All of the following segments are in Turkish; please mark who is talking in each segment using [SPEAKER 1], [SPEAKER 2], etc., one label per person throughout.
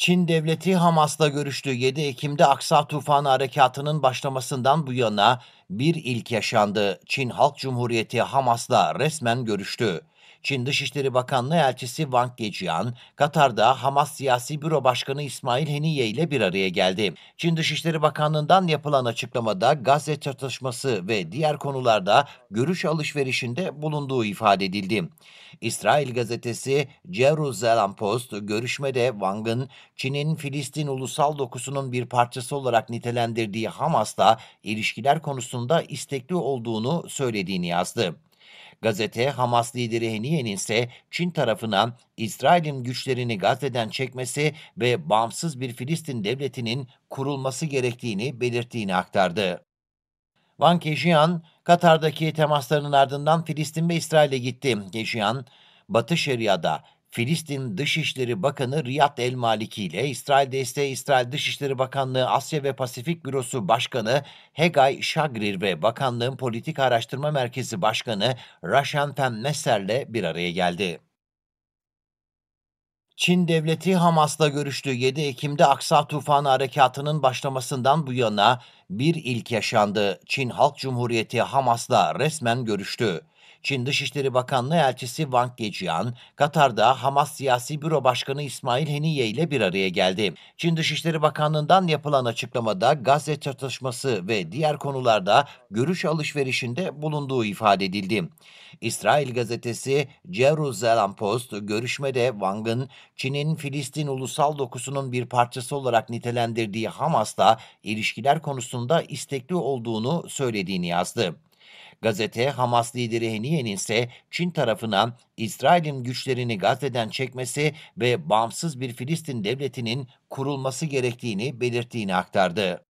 [SPEAKER 1] Çin devleti Hamas'la görüştü. 7 Ekim'de Aksa Tufanı Harekatı'nın başlamasından bu yana bir ilk yaşandı. Çin Halk Cumhuriyeti Hamas'la resmen görüştü. Çin Dışişleri Bakanlığı elçisi Wang Gejian, Katar'da Hamas Siyasi Büro Başkanı İsmail Heniye ile bir araya geldi. Çin Dışişleri Bakanlığı'ndan yapılan açıklamada Gazze çatışması ve diğer konularda görüş alışverişinde bulunduğu ifade edildi. İsrail gazetesi Jerusalem Post görüşmede Wang'ın Çin'in Filistin ulusal dokusunun bir parçası olarak nitelendirdiği Hamas'la ilişkiler konusunda istekli olduğunu söylediğini yazdı. Gazete Hamas lideri Heniye'nin ise Çin tarafından İsrail'in güçlerini Gazze'den çekmesi ve bağımsız bir Filistin devletinin kurulması gerektiğini belirttiğini aktardı. Van Kejian, Katar'daki temaslarının ardından Filistin ve İsrail'e gitti. Kejian, Batı Şeria'da Filistin Dışişleri Bakanı Riyad El Maliki ile İsrail desteği İsrail Dışişleri Bakanlığı Asya ve Pasifik Bürosu Başkanı Hegay Şagrir ve Bakanlığın Politik Araştırma Merkezi Başkanı Rashan Fen Messer'le bir araya geldi. Çin devleti Hamas'la görüştü. 7 Ekim'de Aksa Tufanı Harekatı'nın başlamasından bu yana bir ilk yaşandı. Çin Halk Cumhuriyeti Hamas'la resmen görüştü. Çin Dışişleri Bakanlığı elçisi Wang Gejian, Katar'da Hamas Siyasi Büro Başkanı İsmail Heniye ile bir araya geldi. Çin Dışişleri Bakanlığı'ndan yapılan açıklamada Gazze çatışması ve diğer konularda görüş alışverişinde bulunduğu ifade edildi. İsrail gazetesi Jerusalem Post görüşmede Wang'ın Çin'in Filistin ulusal dokusunun bir parçası olarak nitelendirdiği Hamas'la ilişkiler konusunda istekli olduğunu söylediğini yazdı. Gazete Hamas lideri Heniye'nin ise Çin tarafından İsrail'in güçlerini Gazze'den çekmesi ve bağımsız bir Filistin devletinin kurulması gerektiğini belirttiğini aktardı.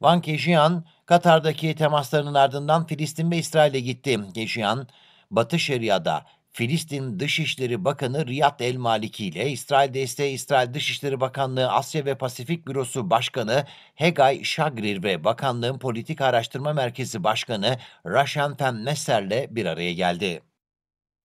[SPEAKER 1] Van Kejian, Katar'daki temaslarının ardından Filistin ve İsrail'e gitti. Kejian, Batı Şeria'da Filistin Dışişleri Bakanı Riyad El Maliki ile İsrail desteği İsrail Dışişleri Bakanlığı Asya ve Pasifik Bürosu Başkanı Hegay Şagrir ve bakanlığın Politik Araştırma Merkezi Başkanı Raşan Fenmesser ile bir araya geldi.